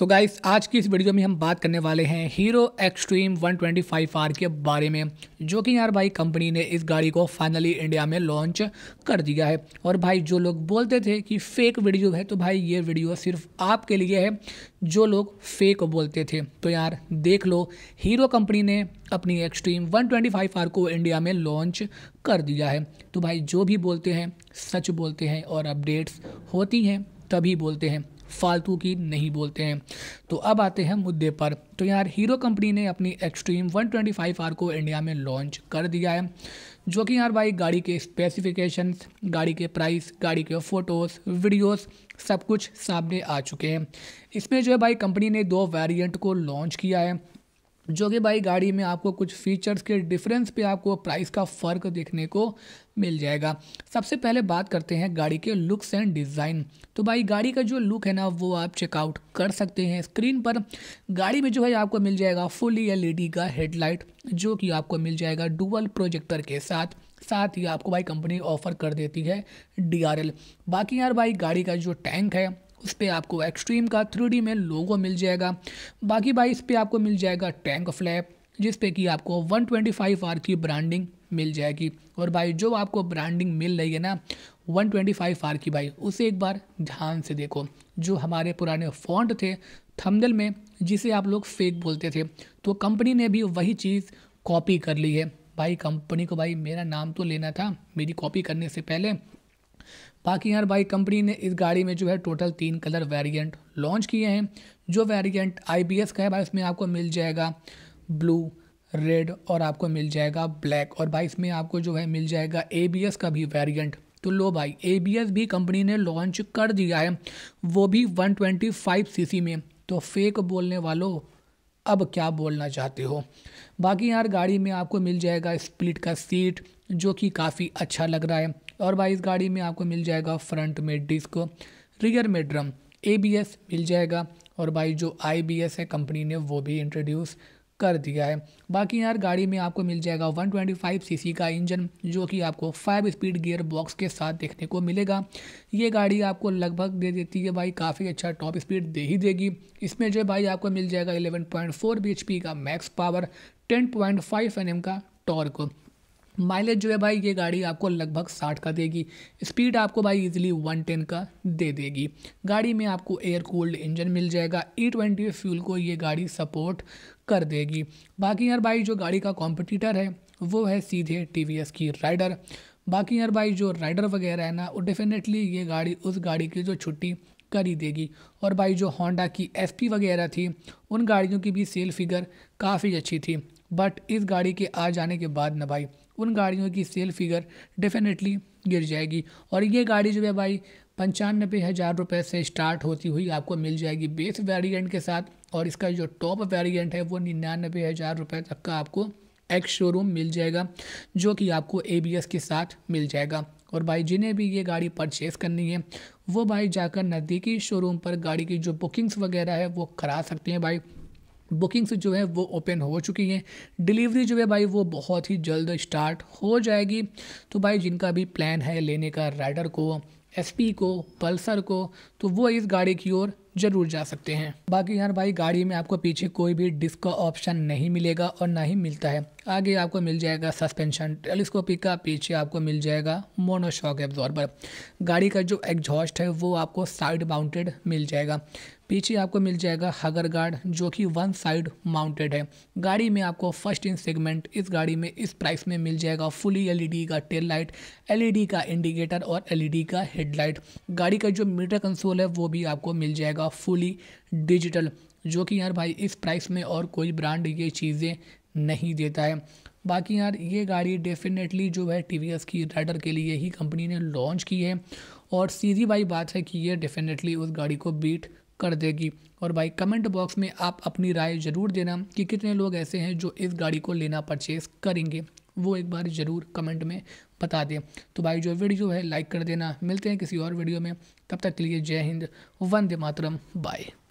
तो गाइस आज की इस वीडियो में हम बात करने वाले हैं हीरो एक्सट्रीम 125R के बारे में जो कि यार भाई कंपनी ने इस गाड़ी को फाइनली इंडिया में लॉन्च कर दिया है और भाई जो लोग बोलते थे कि फेक वीडियो है तो भाई ये वीडियो सिर्फ आपके लिए है जो लोग फेक बोलते थे तो यार देख लो हीरो कंपनी ने अपनी एक्सट्रीम 125R को इंडिया में लॉन्च कर दिया है तो भाई जो भी बोलते हैं सच बोलते हैं और अपडेट्स होती हैं तभी बोलते हैं फालतू की नहीं बोलते हैं तो अब आते हैं मुद्दे पर तो यार हीरो कंपनी ने अपनी एक्सट्रीम 125 आर को इंडिया में लॉन्च कर दिया है जो कि यार भाई गाड़ी के स्पेसिफिकेशंस गाड़ी के प्राइस गाड़ी के फ़ोटोज़ वीडियोस सब कुछ सामने आ चुके हैं इसमें जो है भाई कंपनी ने दो वेरिएंट को लॉन्च किया है जो कि भाई गाड़ी में आपको कुछ फीचर्स के डिफरेंस पे आपको प्राइस का फ़र्क देखने को मिल जाएगा सबसे पहले बात करते हैं गाड़ी के लुक्स एंड डिज़ाइन तो भाई गाड़ी का जो लुक है ना वो आप चेकआउट कर सकते हैं स्क्रीन पर गाड़ी में जो है आपको मिल जाएगा फुली एलईडी का हेडलाइट जो कि आपको मिल जाएगा डुअल प्रोजेक्टर के साथ साथ ही आपको भाई कंपनी ऑफर कर देती है डी बाकी यार भाई गाड़ी का जो टैंक है उस पर आपको एक्सट्रीम का थ्री में लोगो मिल जाएगा बाकी भाई इस पर आपको मिल जाएगा टैंक फ्लैप जिस पे कि आपको 125 आर की ब्रांडिंग मिल जाएगी और भाई जो आपको ब्रांडिंग मिल रही है ना 125 आर की भाई उसे एक बार ध्यान से देखो जो हमारे पुराने फॉन्ट थे थमदल में जिसे आप लोग फेक बोलते थे तो कंपनी ने भी वही चीज़ कॉपी कर ली है भाई कंपनी को भाई मेरा नाम तो लेना था मेरी कॉपी करने से पहले बाकी यार बाइक कंपनी ने इस गाड़ी में जो है टोटल तीन कलर वेरिएंट लॉन्च किए हैं जो वेरिएंट आईबीएस का है भाई इसमें आपको मिल जाएगा ब्लू रेड और आपको मिल जाएगा ब्लैक और भाई इसमें आपको जो है मिल जाएगा एबीएस का भी वेरिएंट तो लो भाई एबीएस भी कंपनी ने लॉन्च कर दिया है वो भी वन ट्वेंटी में तो फेक बोलने वालों अब क्या बोलना चाहते हो बाकी यार गाड़ी में आपको मिल जाएगा स्प्लिट का सीट जो कि काफ़ी अच्छा लग रहा है और भाई इस गाड़ी में आपको मिल जाएगा फ्रंट में डिस्क रियर में ड्रम ए मिल जाएगा और भाई जो आई है कंपनी ने वो भी इंट्रोड्यूस कर दिया है बाकी यार गाड़ी में आपको मिल जाएगा 125 सीसी का इंजन जो कि आपको 5 स्पीड गियर बॉक्स के साथ देखने को मिलेगा ये गाड़ी आपको लगभग दे देती है भाई काफ़ी अच्छा टॉप स्पीड दे ही देगी इसमें जो भाई आपको मिल जाएगा 11.4 bhp का max power 10.5 N M torque mileage जो है भाई ये गाड़ी आपको लगभग साठ का देगी स्पीड आपको भाई इजीली वन टेन का दे देगी गाड़ी में आपको एयर कूल्ड इंजन मिल जाएगा ई ट्वेंटी फ्यूल को ये गाड़ी सपोर्ट कर देगी बाकी यार भाई जो गाड़ी का कॉम्पिटिटर है वो है सीधे टी की राइडर बाकी यार भाई जो राइडर वगैरह है ना वो डेफिनेटली ये गाड़ी उस गाड़ी की जो छुट्टी कर ही देगी और भाई जो होंडा की एस वगैरह थी उन गाड़ियों की भी सेल फिगर काफ़ी अच्छी थी बट इस गाड़ी के आ जाने के बाद ना भाई उन गाड़ियों की सेल फिगर डेफिनेटली गिर जाएगी और ये गाड़ी जो है भाई पंचानबे हज़ार रुपये से स्टार्ट होती हुई आपको मिल जाएगी बेस वेरिएंट के साथ और इसका जो टॉप वेरिएंट है वो निन्यानबे हज़ार रुपये तक का आपको एक्स शोरूम मिल जाएगा जो कि आपको ए के साथ मिल जाएगा और भाई जिन्हें भी ये गाड़ी परचेस करनी है वो भाई जाकर नज़दीकी शोरूम पर गाड़ी की जो बुकिंग्स वगैरह है वो करा सकते हैं भाई बुकिंग्स जो है वो ओपन हो चुकी हैं डिलीवरी जो है भाई वो बहुत ही जल्द स्टार्ट हो जाएगी तो भाई जिनका भी प्लान है लेने का राइडर को एसपी को पल्सर को तो वो इस गाड़ी की ओर ज़रूर जा सकते हैं बाकी यार भाई गाड़ी में आपको पीछे कोई भी डिस्क का ऑप्शन नहीं मिलेगा और ना ही मिलता है आगे आपको मिल जाएगा सस्पेंशन टेलीस्कोपिक का पीछे आपको मिल जाएगा मोनोशॉक एब्जॉर्बर गाड़ी का जो एग्जॉस्ट है वो आपको साइड माउंटेड मिल जाएगा पीछे आपको मिल जाएगा हगर गार्ड जो कि वन साइड माउंटेड है गाड़ी में आपको फर्स्ट इन सेगमेंट इस गाड़ी में इस प्राइस में मिल जाएगा फुली एलईडी का टेल लाइट एलईडी का इंडिकेटर और एलईडी का हेडलाइट गाड़ी का जो मीटर कंसोल है वो भी आपको मिल जाएगा फुली डिजिटल जो कि यार भाई इस प्राइस में और कोई ब्रांड ये चीज़ें नहीं देता है बाकी यार ये गाड़ी डेफिनेटली जो है टी की राइडर के लिए ही कंपनी ने लॉन्च की है और सीधी भाई बात है कि ये डेफिनेटली उस गाड़ी को बीट कर देगी और भाई कमेंट बॉक्स में आप अपनी राय ज़रूर देना कि कितने लोग ऐसे हैं जो इस गाड़ी को लेना परचेज़ करेंगे वो एक बार ज़रूर कमेंट में बता दें तो भाई जो वीडियो है लाइक कर देना मिलते हैं किसी और वीडियो में तब तक के लिए जय हिंद वंदे मातरम बाय